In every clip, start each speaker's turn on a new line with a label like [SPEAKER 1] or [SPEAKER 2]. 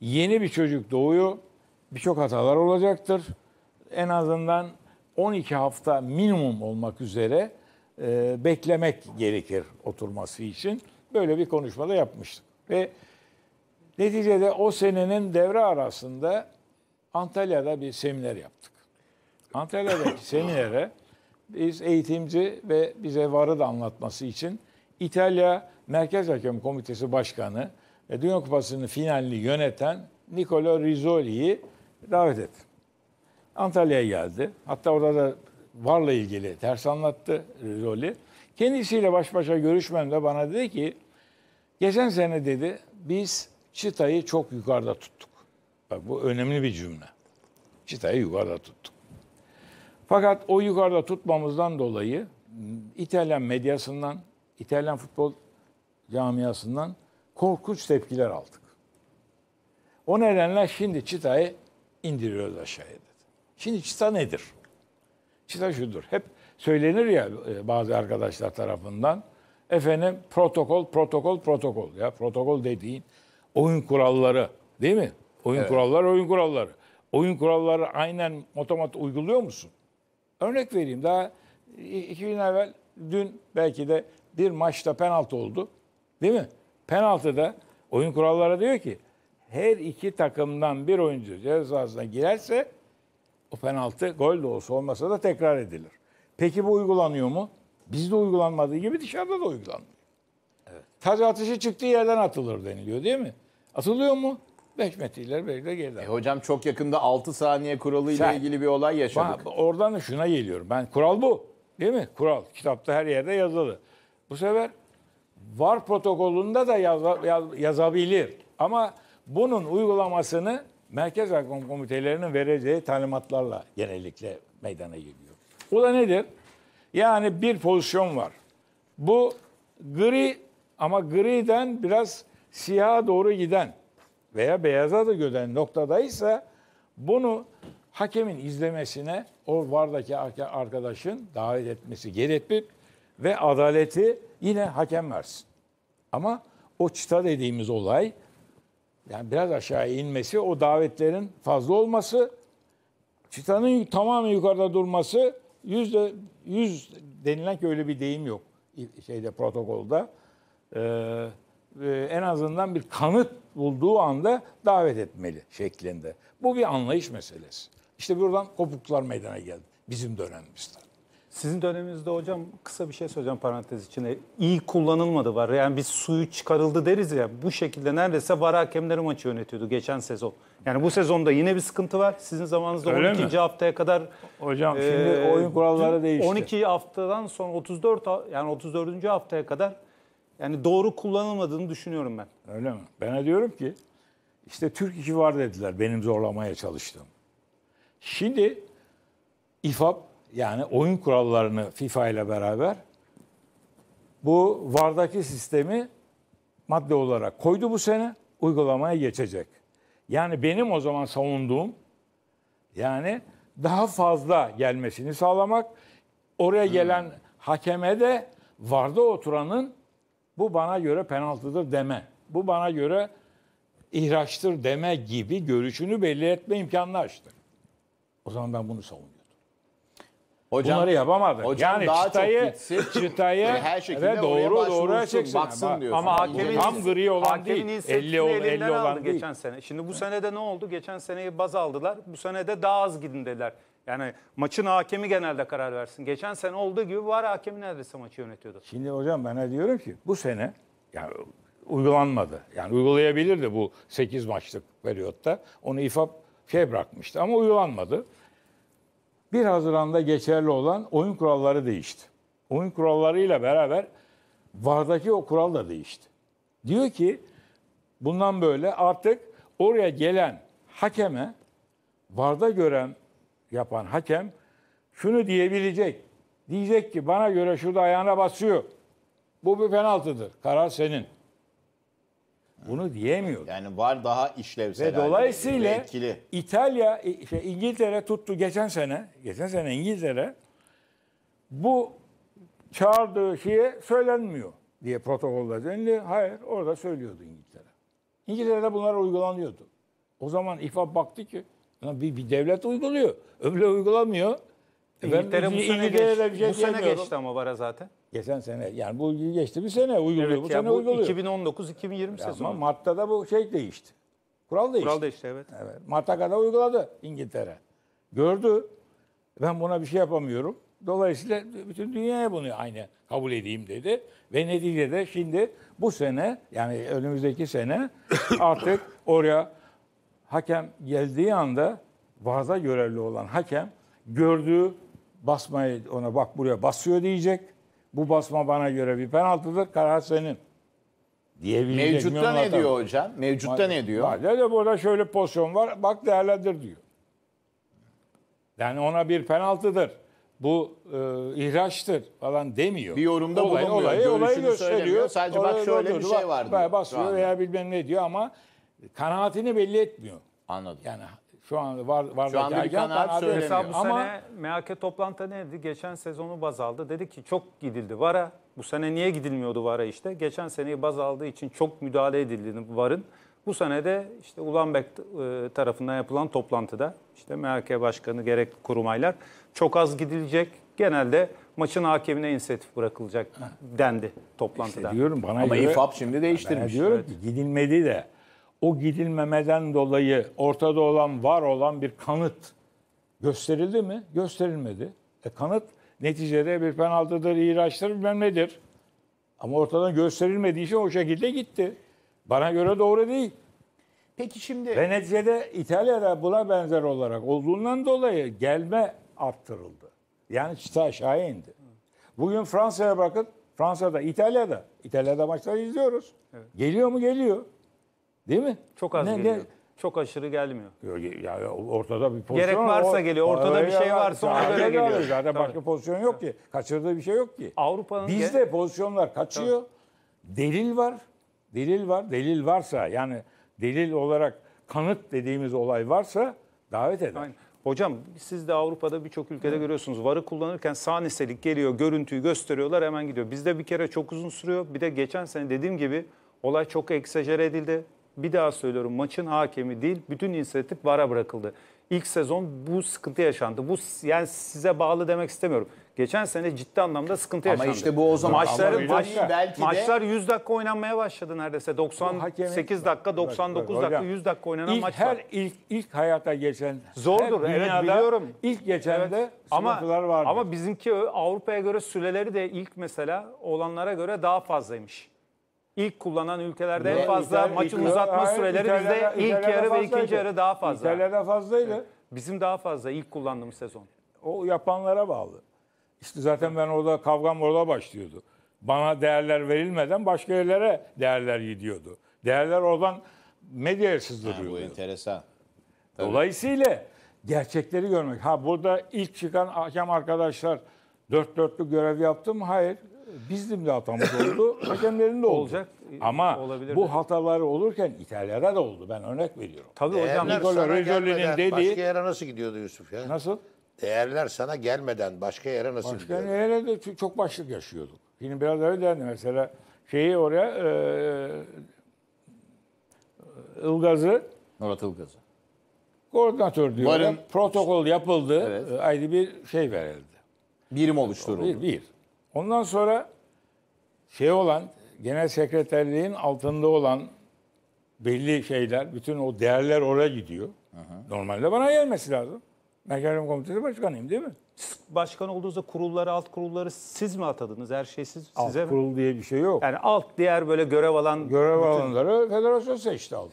[SPEAKER 1] Yeni bir çocuk doğuyor. Birçok hatalar olacaktır. En azından 12 hafta minimum olmak üzere e, beklemek gerekir oturması için. Böyle bir konuşmada yapmıştık. Ve neticede o senenin devre arasında Antalya'da bir seminer yaptık. Antalya'daki seminere biz eğitimci ve bize varı da anlatması için İtalya Merkez Hakem Komitesi Başkanı, e, Dünya Kupası'nın finalini yöneten Nicola Rizzoli'yi davet etti. Antalya'ya geldi. Hatta orada da varla ilgili ters anlattı Rizzoli. Kendisiyle baş başa görüşmemde bana dedi ki geçen sene dedi biz çıtayı çok yukarıda tuttuk. Bak bu önemli bir cümle. Çıtayı yukarıda tuttuk. Fakat o yukarıda tutmamızdan dolayı İtalyan medyasından, İtalyan futbol camiasından korkunç tepkiler aldık. O nedenle şimdi çıtayı indiriyoruz aşağıya dedi. Şimdi çıta nedir? Çıta şudur. Hep söylenir ya e, bazı arkadaşlar tarafından. Efendim protokol, protokol, protokol. Ya protokol dediğin oyun kuralları değil mi? Oyun evet. kuralları, oyun kuralları. Oyun kuralları aynen otomat uyguluyor musun? Örnek vereyim daha iki gün evvel dün belki de bir maçta penaltı oldu. Değil mi? Penaltıda oyun kuralları diyor ki her iki takımdan bir oyuncu cezasına girerse o penaltı gol de olsa olmasa da tekrar edilir. Peki bu uygulanıyor mu? Bizde uygulanmadığı gibi dışarıda da uygulanmıyor. Evet. Taç atışı çıktığı yerden atılır deniliyor değil mi? Atılıyor mu? 5 metre ileri de geri. E hocam çok yakında 6 saniye kuralı ile ilgili bir olay yaşadık. Ben, oradan da şuna geliyorum. Ben kural bu. Değil mi? Kural. Kitapta her yerde yazılı. Bu sefer VAR protokolünde de yaza, yaz, yazabilir. Ama bunun uygulamasını merkez hakem komitelerinin vereceği talimatlarla genellikle meydana geliyor. O da nedir? Yani bir pozisyon var. Bu gri ama griden biraz siyaha doğru giden veya beyaza da göden noktadaysa bunu hakemin izlemesine o vardaki arkadaşın davet etmesi gerekir ve adaleti Yine hakem versin. Ama o çıta dediğimiz olay yani biraz aşağı inmesi, o davetlerin fazla olması, çıtanın tamamen yukarıda durması yüzde yüz denilen ki öyle bir deyim yok şeyde protokolda. Ee, en azından bir kanıt bulduğu anda davet etmeli şeklinde. Bu bir anlayış meselesi. İşte buradan kopuklar meydana geldi
[SPEAKER 2] bizim dönemimizde. Sizin döneminizde hocam kısa bir şey söyleyeceğim parantez içinde. İyi kullanılmadı var. Yani biz suyu çıkarıldı deriz ya. Bu şekilde neredeyse var hakemleri maçı yönetiyordu geçen sezon. Yani bu sezonda yine bir sıkıntı var. Sizin zamanınızda Öyle 12. Mi? haftaya kadar hocam e, şimdi oyun kuralları değişti. 12 haftadan sonra 34 yani 34. haftaya kadar yani doğru kullanılmadığını düşünüyorum ben. Öyle mi? Ben diyorum ki işte
[SPEAKER 1] Türk iki var dediler benim zorlamaya çalıştım. Şimdi İFAP yani oyun kurallarını FIFA ile beraber bu VAR'daki sistemi madde olarak koydu bu sene uygulamaya geçecek. Yani benim o zaman savunduğum yani daha fazla gelmesini sağlamak, oraya hmm. gelen hmm. hakeme de VAR'da oturanın bu bana göre penaltıdır deme, bu bana göre ihraçtır deme gibi görüşünü belli etme imkanını açtı. O zaman ben bunu savundum. Hocam, Bunları yapamadı. Hocam yani daha çıtayı, çok gitsin, çıtayı e, her şekilde doğru doğru açacaksın. Baksın ama, diyorsun. Ama hakemin, tam gri olan hakemin değil. 50, ol, 50 olan değil. geçen
[SPEAKER 2] sene. Şimdi bu sene de ne oldu? Geçen seneyi baz aldılar. Bu sene de daha az gidin dediler. Yani maçın hakemi genelde karar versin. Geçen sene olduğu gibi var hakemin neredeyse maçı yönetiyordu.
[SPEAKER 1] Şimdi hocam ben diyorum ki bu sene yani uygulanmadı. Yani uygulayabilirdi bu 8 maçlık periyotta. Onu ifa şey bırakmıştı ama uygulanmadı. 1 Haziran'da geçerli olan oyun kuralları değişti. Oyun kurallarıyla beraber vardaki o kural da değişti. Diyor ki bundan böyle artık oraya gelen hakeme varda gören yapan hakem şunu diyebilecek. Diyecek ki bana göre şurada ayağına basıyor. Bu bir penaltıdır. Karar senin. Bunu diyemiyordu. Yani var daha işlevsel. Ve dolayısıyla etkili. İtalya, işte şey, İngiltere tuttu geçen sene, geçen sene İngiltere bu çağırdığı şeye söylenmiyor diye protokoller denildi. Hayır, orada söylüyordu İngiltere. İngiltere'de bunlar uygulanıyordu. O zaman İFAP baktı ki bir, bir devlet uyguluyor, öbürü uygulamıyor. İngiltere, ben, bu, sene, İngiltere geç, şey bu sene geçti
[SPEAKER 2] ama bara zaten.
[SPEAKER 1] Geçen sene yani bu geçti bir sene uyguluyor. Evet, bu sene bu uyguluyor.
[SPEAKER 2] 2019-2020 sezonu. Ama
[SPEAKER 1] Mart'ta da bu şey değişti. Kural değişti. Kural değişti evet. evet. Mart'a kadar uyguladı İngiltere. Gördü. Ben buna bir şey yapamıyorum. Dolayısıyla bütün dünyaya bunu aynı kabul edeyim dedi. Ve neticede şimdi bu sene yani önümüzdeki sene artık oraya hakem geldiği anda vaaza görevli olan hakem gördüğü basmayı ona bak buraya basıyor diyecek bu basma bana göre bir penaltıdır. Karar senin. Diyebilecek Mevcutta ne hata. diyor hocam? Mevcutta ne diyor? Madde de burada şöyle pozisyon var. Bak değerlendir diyor. Yani ona bir penaltıdır. Bu e, ihraçtır falan demiyor. Bir yorumda olay, bulunmuyor. Olayı, olayı gösteriyor. Sadece olayı bak şöyle bir şey var diyor. Basıyor veya bilmem ne diyor ama kanaatini belli
[SPEAKER 2] etmiyor. Anladım. Yani
[SPEAKER 1] şu an var var Şu anda bir kanaat söylemiyor. bu Ama... sene
[SPEAKER 2] MHK toplantı neydi? Geçen sezonu baz aldı. Dedi ki çok gidildi VAR'a. Bu sene niye gidilmiyordu VAR'a işte? Geçen seneyi baz aldığı için çok müdahale edildiğini VAR'ın. Bu sene de işte Ulanbek e, tarafından yapılan toplantıda işte MHK Başkanı gerek kurumaylar çok az gidilecek. Genelde maçın hakemine inisiyatif bırakılacak dendi toplantıda. İşte diyorum bana Ama göre, İFAP şimdi değiştirmiş. diyorum
[SPEAKER 1] evet. gidilmedi de o gidilmemeden dolayı ortada olan, var olan bir kanıt gösterildi mi? Gösterilmedi. E kanıt neticede bir penaltıdır, ihraçtır bilmem nedir. Ama ortadan gösterilmediği için o şekilde gitti. Bana göre doğru değil. Peki şimdi... Ve neticede İtalya'da buna benzer olarak olduğundan dolayı gelme arttırıldı. Yani çıta aşağı indi. Bugün Fransa'ya bakın. Fransa'da, İtalya'da. İtalya'da maçları izliyoruz. Evet. Geliyor mu? Geliyor. Değil mi? Çok az ne, geliyor. Ne?
[SPEAKER 2] Çok aşırı gelmiyor. Ya ortada bir pozisyon Gerek varsa o, geliyor. Ortada bir şey varsa ona göre geliyor. geliyor. Zaten Tabii. başka
[SPEAKER 1] pozisyon yok ki. Kaçırdığı bir şey yok ki. Avrupa'nın Bizde ge- pozisyonlar kaçıyor. Tabii. Delil var. Delil var. Delil varsa yani delil olarak
[SPEAKER 2] kanıt dediğimiz olay varsa davet eder. Aynen. Hocam siz de Avrupa'da birçok ülkede Hı. görüyorsunuz. VAR'ı kullanırken sahneselik geliyor, görüntüyü gösteriyorlar hemen gidiyor. Bizde bir kere çok uzun sürüyor. Bir de geçen sene dediğim gibi olay çok eksajere edildi bir daha söylüyorum maçın hakemi değil bütün inisiyatif VAR'a bırakıldı. İlk sezon bu sıkıntı yaşandı. Bu yani size bağlı demek istemiyorum. Geçen sene ciddi anlamda sıkıntı Ama yaşandı. işte bu o zaman maçların maç, belki maçlar 100 dakika oynanmaya başladı neredeyse. 98 dakika, 99 dakika, 100 dakika oynanan İlk maç her ilk ilk hayata geçen Zordur, her evet, biliyorum. İlk geçen Evet. sıkıntılar vardı. ama bizimki Avrupa'ya göre süreleri de ilk mesela olanlara göre daha fazlaymış. İlk kullanan ülkelerde en fazla İtal, maçın İtal, uzatma hayır, süreleri İtalya'da, bizde İtalya'da ilk yarı ve ikinci yarı daha fazla. İtalya'da fazlaydı. Evet. Bizim daha fazla ilk kullandığımız sezon. O yapanlara bağlı.
[SPEAKER 1] İşte zaten ben orada kavgam orada başlıyordu. Bana değerler verilmeden başka yerlere değerler gidiyordu. Değerler oradan medyaya sızdırıyordu. Ha, bu enteresan. Tabii. Dolayısıyla gerçekleri görmek. Ha burada ilk çıkan hakem arkadaşlar dört dörtlü görev yaptı mı? Hayır bizim de hatamız oldu, hakemlerin de oldu. Olacak. Ama olabilir bu de. hataları olurken İtalya'da da oldu. Ben örnek veriyorum. Tabii Değerler hocam Nicola Rezzoli'nin dediği... Başka yere nasıl gidiyordu Yusuf ya? Nasıl? Değerler sana gelmeden başka yere nasıl başka gidiyordu? Başka yere de çok başlık yaşıyorduk. Şimdi biraz öyle derdi mesela şeyi oraya e, e, Ilgaz'ı Murat Ilgaz'ı koordinatör diyorlar. Varın, protokol yapıldı. Evet. E, ayrı bir şey verildi. Birim oluşturuldu. Bir, bir. Ondan sonra şey olan, genel sekreterliğin altında olan belli şeyler, bütün o değerler
[SPEAKER 2] oraya gidiyor. Hı Normalde bana gelmesi lazım. Merkez Komitesi Başkanıyım değil mi? Başkan olduğunuzda kurulları, alt kurulları siz mi atadınız? Her şey siz, alt size Alt kurul diye bir şey yok. Yani alt diğer böyle görev alan... Görev bütün... alanları federasyon seçti aldı.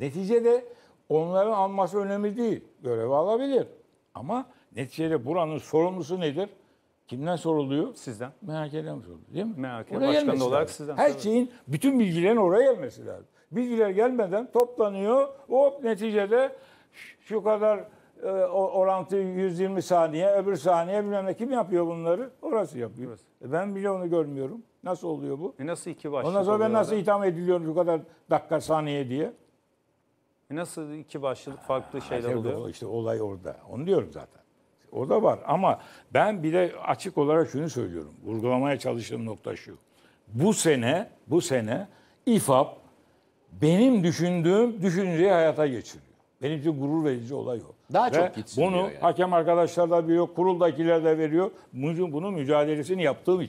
[SPEAKER 2] Neticede
[SPEAKER 1] onların alması önemli değil. Görev alabilir. Ama neticede buranın sorumlusu nedir? Kimden soruluyor? Sizden. Merak MHK'den soruluyor değil mi? Merak eden. başkanı olarak sizden. Her şeyin, bütün bilgilerin oraya gelmesi lazım. Bilgiler gelmeden toplanıyor. Hop neticede şu kadar e, orantı 120 saniye, öbür saniye bilmem ne kim yapıyor bunları? Orası yapıyor. Burası. E ben bile onu görmüyorum. Nasıl oluyor bu? E nasıl iki başlık Ondan sonra ben nasıl itham ediliyorum şu kadar dakika saniye diye? E nasıl
[SPEAKER 2] iki başlık farklı şeyler ha, oluyor?
[SPEAKER 1] İşte olay orada. Onu diyorum zaten. O da var ama ben bir de açık olarak şunu söylüyorum. Vurgulamaya çalıştığım nokta şu. Bu sene, bu sene İFAP benim düşündüğüm düşünceyi hayata geçiriyor. Benim için gurur verici olay o. Daha Ve çok gitsin Bunu yani. hakem arkadaşlar da veriyor, kuruldakiler de veriyor. Bunun, bunun mücadelesini yaptığım için.